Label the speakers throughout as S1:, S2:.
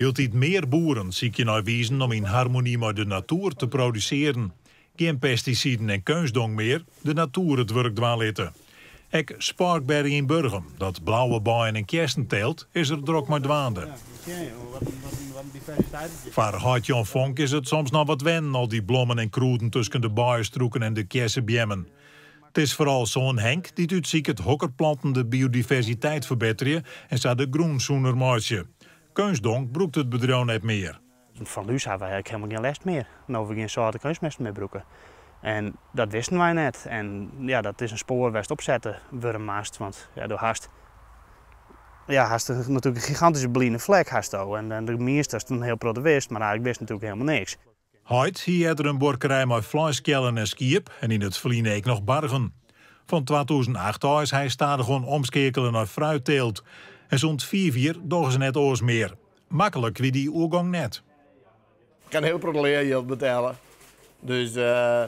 S1: Hield meer boeren je naar wiezen om in harmonie met de natuur te produceren. Geen pesticiden en keusdong meer, de natuur het werk dwaalitten. Ek Sparkberry in Burgum, dat blauwe baaien en kersen teelt, is er drok maar dwaande. Voor Hartjan Vonk is het soms nog wat wennen al die blommen en kroeten tussen de bijenstruiken en de kersenbjemmen. Het is vooral zo'n Henk die het ziek het de biodiversiteit verbeteren en staat de groenzoener maken keunsdonk broekt het bedroon net meer. Van Luus hebben we eigenlijk helemaal geen last meer. Dan hoeven we geen zwarte kunstmesten
S2: meer broeken. En dat wisten wij net. En ja, dat is een spoor west opzetten, wurmmaast. Want ja, door haast ja, haast natuurlijk een gigantische blinde vlek haast En, en de meesters is een heel product maar eigenlijk wist natuurlijk helemaal niks.
S1: Hoyt, hier had er een borkerij met vleiskellen en skierp en in het ik nog bargen. Van 2008 is hij stadig gewoon naar fruitteelt. En zond 4-4 dogen ze net oors Makkelijk wie die oergang net.
S3: Ik kan heel proteleergeld betalen. Dus uh,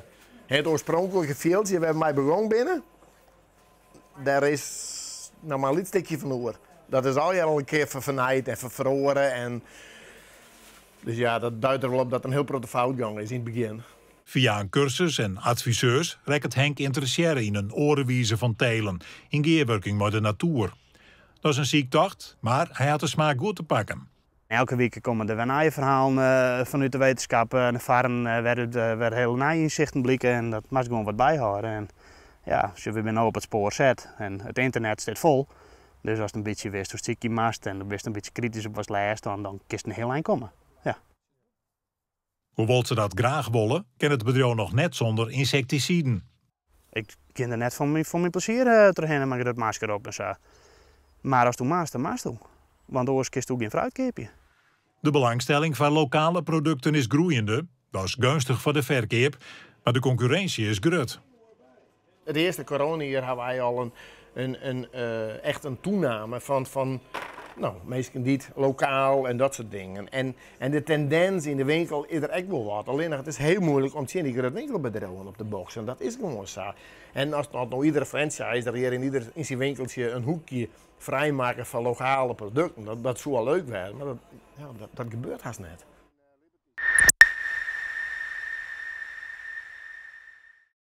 S3: het oorspronkelijke fieldje waar mij begonnen binnen, daar is nog maar een stukje van oor. Dat is al al een keer vervenaaid en vervroren. En... Dus ja, dat duidt er wel op dat een heel grote foutgang is in het begin.
S1: Via een cursus en adviseurs rekt Henk interesseren in een orenwijze van telen in gearworking met de natuur. Dat is een ziektocht, maar hij had de smaak goed te pakken.
S2: Elke week komen er weer verhalen eh, vanuit de wetenschap. Eh, en de farm eh, werden weer heel nieuwe inzichten blikken. En dat moest gewoon wat bijhouden. En ja, als je weer op het spoor zet en het internet staat vol. Dus als het een beetje wist hoe ziek je mast en best een beetje kritisch op was lijst, dan, dan kist een heel eind komen. Ja. Hoewel ze dat graag wollen, kent het bedrijf nog net zonder insecticiden. Ik ken net van mijn, van mijn plezier uh, terheen en maak dat masker op en zo. Maar als toen maast, dan maast Want anders kist je geen fruitkeepje.
S1: De belangstelling voor lokale producten is groeiende. Dat is gunstig voor de verkeer, maar de concurrentie is groot.
S3: Het eerste hier hebben wij al een, een, een eh, echt een toename van, van nou, meestal niet lokaal en dat soort dingen. En, en de tendens in de winkel is er echt wel wat. Alleen het is heel moeilijk om te zien dat winkelbedrijven op de box. En dat is gewoon zo. En als nou, nou iedere franchise dat hier in ieder in zijn winkeltje een hoekje vrijmaken van lokale producten, dat, dat zou wel leuk zijn, maar dat,
S1: ja, dat, dat gebeurt haast net.